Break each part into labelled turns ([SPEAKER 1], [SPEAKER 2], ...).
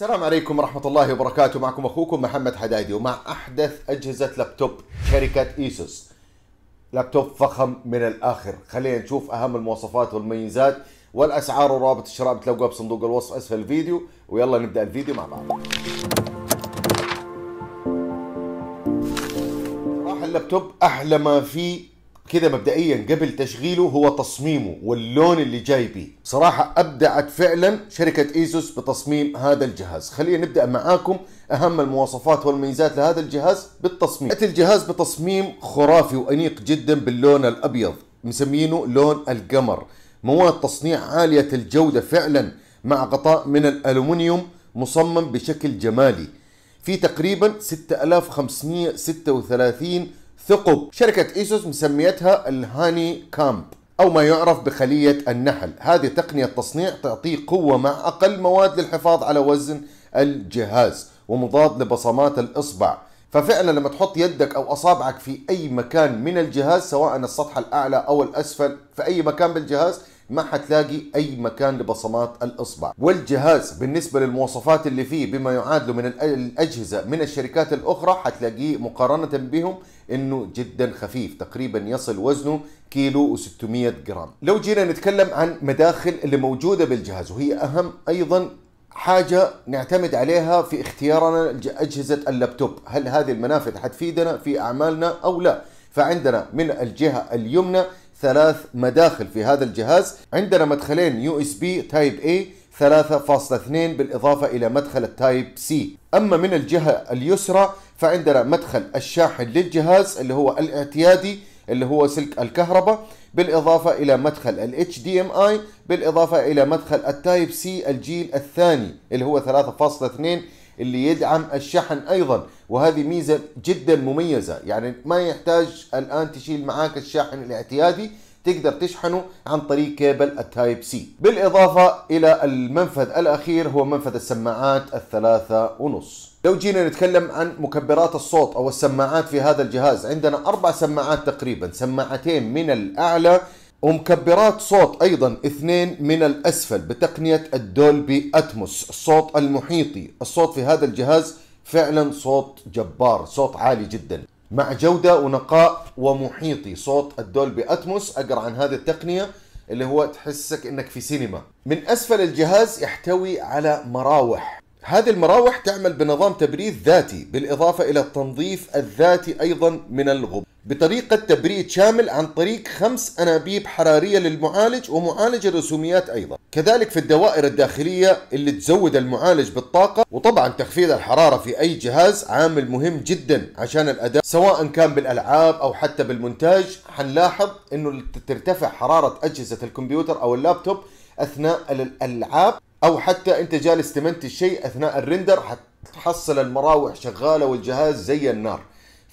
[SPEAKER 1] السلام عليكم ورحمة الله وبركاته معكم أخوكم محمد حدادي ومع أحدث أجهزة لابتوب شركة إيسوس لابتوب فخم من الآخر خلينا نشوف أهم المواصفات والميزات والأسعار ورابط الشراء بتلاقوها بصندوق الوصف أسفل الفيديو ويلا نبدأ الفيديو مع بعض راح اللابتوب أحلى ما فيه كده مبدئيا قبل تشغيله هو تصميمه واللون اللي جاي بيه صراحة أبدعت فعلا شركة إيسوس بتصميم هذا الجهاز خلينا نبدأ معاكم أهم المواصفات والميزات لهذا الجهاز بالتصميم أتى الجهاز بتصميم خرافي وأنيق جدا باللون الأبيض مسمينه لون القمر مواد تصنيع عالية الجودة فعلا مع غطاء من الألومنيوم مصمم بشكل جمالي في تقريبا 6536 ثقب شركة إيسوس مسميتها الهاني كامب أو ما يعرف بخلية النحل هذه تقنية تصنيع تعطي قوة مع أقل مواد للحفاظ على وزن الجهاز ومضاد لبصمات الإصبع ففعلا لما تحط يدك او اصابعك في اي مكان من الجهاز سواء السطح الاعلى او الاسفل في اي مكان بالجهاز ما حتلاقي أي مكان لبصمات الإصبع والجهاز بالنسبة للمواصفات اللي فيه بما يعادله من الأجهزة من الشركات الأخرى حتلاقيه مقارنة بهم انه جدا خفيف تقريبا يصل وزنه كيلو و600 جرام لو جينا نتكلم عن مداخل اللي موجودة بالجهاز وهي أهم أيضا حاجة نعتمد عليها في اختيارنا لأجهزة اللابتوب هل هذه المنافذ حتفيدنا في أعمالنا أو لا فعندنا من الجهة اليمنى ثلاث مداخل في هذا الجهاز عندنا مدخلين يو اس بي تايب اي 3.2 بالإضافة إلى مدخل التايب سي أما من الجهة اليسرى فعندنا مدخل الشاحن للجهاز اللي هو الاعتيادي اللي هو سلك الكهرباء بالإضافة إلى مدخل ال HDMI بالإضافة إلى مدخل التايب سي الجيل الثاني اللي هو 3.2 اللي يدعم الشحن ايضا وهذه ميزه جدا مميزه يعني ما يحتاج الان تشيل معاك الشاحن الاعتيادي تقدر تشحنه عن طريق كيبل التايب سي بالإضافة إلى المنفذ الأخير هو منفذ السماعات الثلاثة ونص لو جينا نتكلم عن مكبرات الصوت أو السماعات في هذا الجهاز عندنا أربع سماعات تقريبا سماعتين من الأعلى ومكبرات صوت أيضا اثنين من الأسفل بتقنية الدولبي أتموس الصوت المحيطي الصوت في هذا الجهاز فعلا صوت جبار صوت عالي جدا مع جودة ونقاء ومحيطي صوت الدولبي أتموس أقرأ عن هذه التقنية اللي هو تحسك انك في سينما من اسفل الجهاز يحتوي على مراوح هذه المراوح تعمل بنظام تبريد ذاتي بالاضافه الى التنظيف الذاتي ايضا من الغبار بطريقة تبريد شامل عن طريق خمس أنابيب حرارية للمعالج ومعالج الرسوميات أيضا كذلك في الدوائر الداخلية اللي تزود المعالج بالطاقة وطبعا تخفيض الحرارة في أي جهاز عامل مهم جدا عشان الأداء سواء كان بالألعاب أو حتى بالمونتاج حنلاحظ أنه ترتفع حرارة أجهزة الكمبيوتر أو اللابتوب أثناء الألعاب أو حتى أنت جالس تمنتج شيء أثناء الرندر حتحصل المراوح شغالة والجهاز زي النار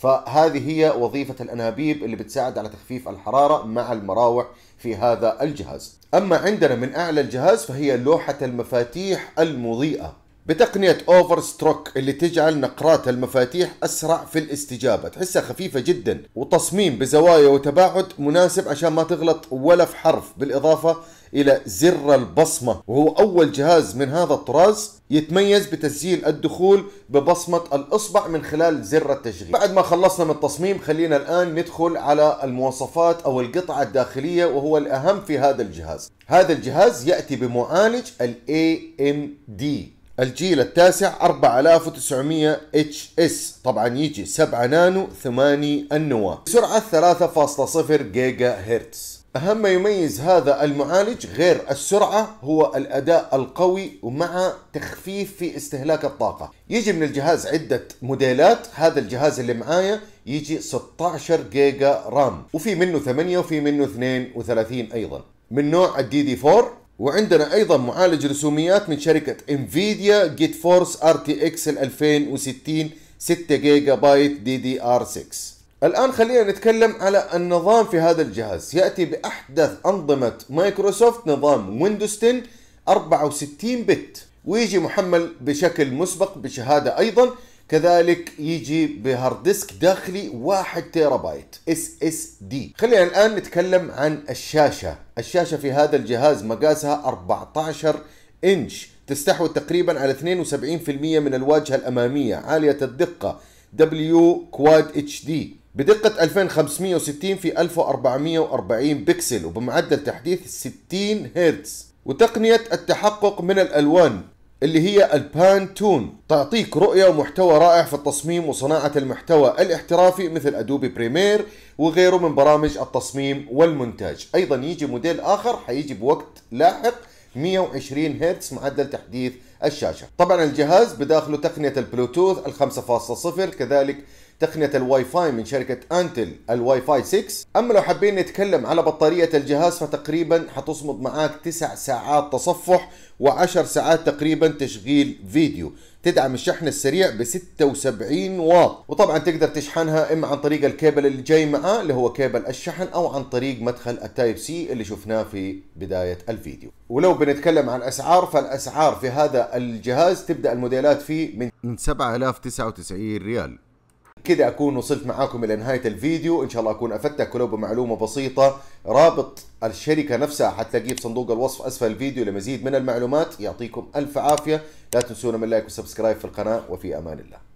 [SPEAKER 1] فهذه هي وظيفة الأنابيب اللي بتساعد على تخفيف الحرارة مع المراوح في هذا الجهاز أما عندنا من أعلى الجهاز فهي لوحة المفاتيح المضيئة بتقنية اوفر ستروك اللي تجعل نقرات المفاتيح اسرع في الاستجابة تحسها خفيفة جدا وتصميم بزوايا وتباعد مناسب عشان ما تغلط ولا في حرف بالاضافة إلى زر البصمة وهو أول جهاز من هذا الطراز يتميز بتسجيل الدخول ببصمة الإصبع من خلال زر التشغيل بعد ما خلصنا من التصميم خلينا الآن ندخل على المواصفات أو القطعة الداخلية وهو الأهم في هذا الجهاز هذا الجهاز يأتي بمعالج الـ AMD الجيل التاسع 4900 اتش اس طبعا يجي 7 نانو 8 النواة بسرعة 3.0 جيجا هرتز أهم ما يميز هذا المعالج غير السرعة هو الأداء القوي ومع تخفيف في استهلاك الطاقة يجي من الجهاز عدة موديلات هذا الجهاز اللي معايا يجي 16 جيجا رام وفي منه 8 وفي منه 32 أيضا من نوع الدي دي 4 وعندنا ايضا معالج رسوميات من شركه انفيديا جيت فورس ار تي اكس 2060 6 جيجا بايت دي دي ار 6 الآن خلينا نتكلم على النظام في هذا الجهاز يأتي بأحدث أنظمة مايكروسوفت نظام ويندوز 10 64 بت ويجي محمل بشكل مسبق بشهادة أيضا كذلك يجي بهارد ديسك داخلي 1 تيرا بايت اس اس دي خلينا الان نتكلم عن الشاشه الشاشه في هذا الجهاز مقاسها 14 انش تستحوذ تقريبا على 72% من الواجهه الاماميه عاليه الدقه دبليو كواد اتش دي بدقة 2560 في 1440 بكسل وبمعدل تحديث 60 هرتز وتقنية التحقق من الألوان اللي هي البان تون تعطيك رؤية ومحتوى رائع في التصميم وصناعة المحتوى الاحترافي مثل أدوبي بريمير وغيره من برامج التصميم والمونتاج أيضا يجي موديل آخر حيجي بوقت لاحق 120 هرتز معدل تحديث الشاشة طبعا الجهاز بداخله تقنية البلوتوث 5.0 كذلك تقنية الواي فاي من شركة أنتل الواي فاي 6 أما لو حابين نتكلم على بطارية الجهاز فتقريبا حتصمد معاك 9 ساعات تصفح و10 ساعات تقريبا تشغيل فيديو تدعم الشحن السريع ب 76 واط وطبعا تقدر تشحنها اما عن طريق الكيبل اللي جاي معاه اللي هو كيبل الشحن او عن طريق مدخل التايب سي اللي شفناه في بدايه الفيديو ولو بنتكلم عن اسعار فالاسعار في هذا الجهاز تبدا الموديلات فيه من 7099 ريال كده أكون وصلت معاكم إلى نهاية الفيديو إن شاء الله أكون أفدتك ولو بمعلومة بسيطة رابط الشركة نفسها حتلاقيه في صندوق الوصف أسفل الفيديو لمزيد من المعلومات يعطيكم ألف عافية لا تنسونا من لايك وسبسكرايب في القناة وفي أمان الله